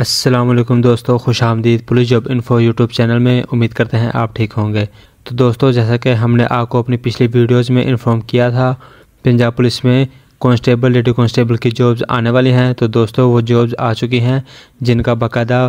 असलम दोस्तों खुश आमदीद police job info YouTube channel में उम्मीद करते हैं आप ठीक होंगे तो दोस्तों जैसा कि हमने आपको अपनी पिछली वीडियोस में इन्फॉर्म किया था पंजाब पुलिस में कांस्टेबल डिटी कांस्टेबल की जॉब्स आने वाली हैं तो दोस्तों वो जॉब्स आ चुकी हैं जिनका बाकायदा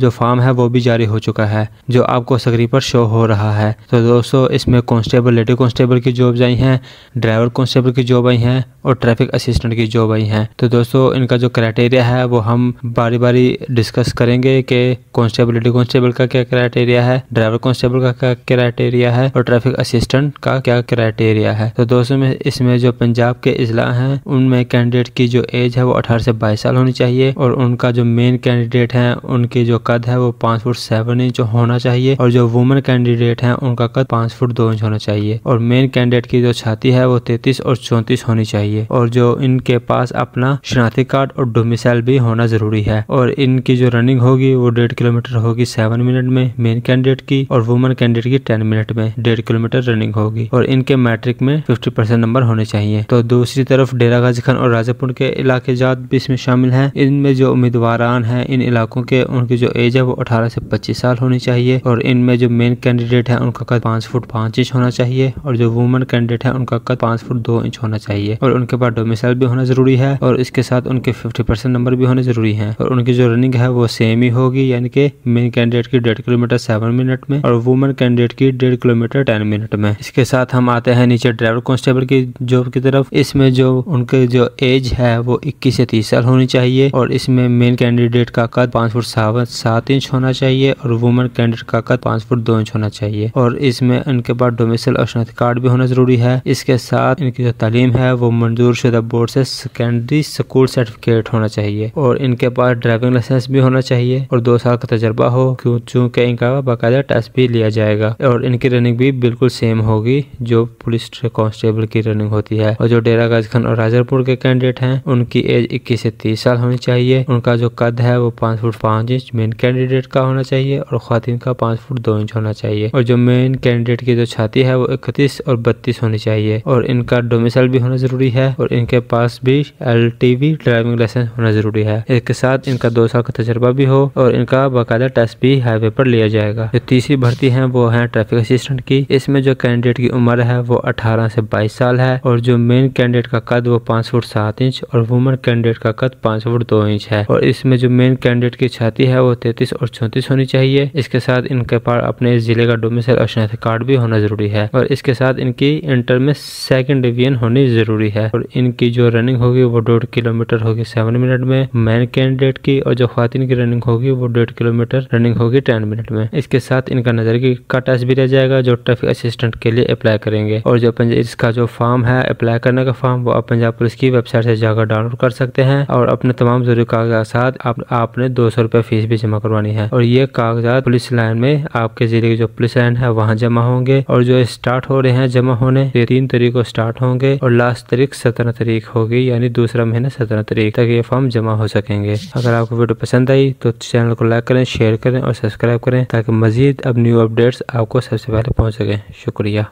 जो फॉर्म है वो भी जारी हो चुका है जो आपको स्क्रीन पर शो हो रहा है तो दोस्तों इसमें कॉन्स्टेबल लेडी कॉन्स्टेबल की जॉब आई हैं ड्राइवर कॉन्स्टेबल की जॉब आई हैं और ट्रैफिक असिस्टेंट की जॉब आई हैं तो दोस्तों इनका जो क्राइटेरिया है वो हम बारी बारी डिस्कस करेंगे कि कॉन्स्टेबल लेडी कॉन्स्टेबल का क्या क्राइटेरिया है ड्राइवर कॉन्स्टेबल का क्या क्राइटेरिया है और ट्रैफिक असिस्टेंट का क्या क्राइटेरिया है तो दोस्तों में इसमें जो पंजाब के अजला हैं उनमें कैंडिडेट की जो एज है वो अठारह से बाईस साल होनी चाहिए और उनका जो मेन कैंडिडेट है उनकी जो कद है वो पांच फुट सेवन इंच होना चाहिए और जो वुमेन कैंडिडेट है उनका कद पांच फुट दो इंच होना चाहिए और मेन कैंडिडेट की जो छाती है वो तैतीस और चौतीस होनी चाहिए और जो इनके पास अपना शनाती कार्ड और डोमिसाइल भी होना जरूरी है और इनकी जो रनिंग होगी वो डेढ़ किलोमीटर होगी सेवन मिनट में मेन कैंडिडेट की और वुमेन कैंडिडेट की टेन मिनट में डेढ़ किलोमीटर रनिंग होगी और इनके मैट्रिक में फिफ्टी परसेंट नंबर होने चाहिए तो दूसरी तरफ डेरा गाजी खान और राजापुर के इलाके जात भी इसमें शामिल है इनमें जो उम्मीदवार हैं इन इलाकों के उनकी जो जो एज है वो अठारह से पच्चीस साल होनी चाहिए और इनमें जो मेन कैंडिडेट है उनका कद पांच फुट पांच इंच होना चाहिए और जो वुमेन कैंडिडेट है उनका कद पांच फुट दो इंच होना चाहिए और उनके पास डोमिसाइल भी होना जरूरी है और इसके साथ उनके फिफ्टी परसेंट नंबर भी होने जरूरी है और उनकी जो रनिंग है वो सेम ही होगी यानी कि मेन कैंडिडेट की डेढ़ किलोमीटर सेवन मिनट में और वुमेन कैंडिडेट की डेढ़ किलोमीटर टेन मिनट में इसके साथ हम आते हैं नीचे ड्राइवर कॉन्स्टेबल की जॉब की तरफ इसमें जो उनके जो एज है वो इक्कीस से तीस साल होनी चाहिए और इसमें मेन कैंडिडेट का कद पांच फुट सावन सात इंच होना चाहिए और वुमेन कैंडिडेट का कद पांच फुट दो इंच होना चाहिए और इसमें इनके पास डोमिसल और शनाख्त कार्ड भी होना जरूरी है इसके साथ इनकी जो तालीम है वो मंजूर शुदा बोर्ड से सेकेंडरी स्कूल सर्टिफिकेट होना चाहिए और इनके पास ड्राइविंग लाइसेंस भी होना चाहिए और दो साल का तजर्बा हो क्यों चूंकि इनका बाकायदा टेस्ट भी लिया जाएगा और इनकी रनिंग भी बिल्कुल सेम होगी जो पुलिस कांस्टेबल की रनिंग होती है और जो डेरा गाज खान और राजरपुर के कैंडिडेट हैं उनकी एज इक्कीस से तीस साल होनी चाहिए उनका जो कद है वो पांच फुट पाँच इंच में मेन कैंडिडेट का होना चाहिए और खातिन का पांच फुट दो इंच होना चाहिए और जो मेन कैंडिडेट की जो छाती है वो इकतीस और बत्तीस होनी चाहिए और इनका डोमिसल भी होना जरूरी है और इनके पास भी एल ड्राइविंग लाइसेंस होना जरूरी है इसके साथ इनका दो साल का तजर्बा भी हो और इनका बाकायदा टेस्ट भी हाईवे पर लिया जाएगा जो तीसरी भर्ती है वो है ट्रैफिक असिस्टेंट की इसमें जो कैंडिडेट की उम्र है वो अठारह से बाईस साल है और जो मेन कैंडिडेट का कद वो पांच फुट सात इंच और वुमेन कैंडिडेट का कद पांच फुट दो इंच है और इसमें जो मेन कैंडिडेट की छाती है वो तैतीस और चौंतीस होनी चाहिए इसके साथ इनके पास अपने जिले का डोमिसल और शनाख्त कार्ड भी होना जरूरी है और इसके साथ इनकी इंटर में सेकंड डिवीजन होनी जरूरी है और इनकी जो रनिंग होगी वो डेढ़ किलोमीटर होगी सेवन मिनट में मैन कैंडिडेट की और जो खातिन की रनिंग होगी वो डेढ़ किलोमीटर रनिंग होगी टेन मिनट में इसके साथ इनका नजर का टेस्ट भी रह जाएगा जो ट्रैफिक असिस्टेंट के लिए अप्लाई करेंगे और जो इसका जो फॉर्म है अप्लाई करने का फॉर्म वो आप पंजाब पुलिस की वेबसाइट से जाकर डाउनलोड कर सकते हैं और अपने तमाम जरूरी कागजात आप, आपने दो सौ रुपए फीस भी जमा करवानी है और ये कागजात पुलिस लाइन में आपके जिले की जो पुलिस लाइन है वहाँ जमा होंगे और जो स्टार्ट हो रहे हैं जमा होने ये तीन तारीख को स्टार्ट होंगे और लास्ट तारीख सत्रह तारीख होगी यानी दूसरा महीना सत्रह तारीख तक ये फॉर्म जमा हो सकेंगे अगर आपको वीडियो पसंद आई तो चैनल को लाइक करें शेयर करें और सब्सक्राइब करें ताकि मजीद अब न्यू अपडेट्स आपको सबसे पहले पहुँच सकें शुक्रिया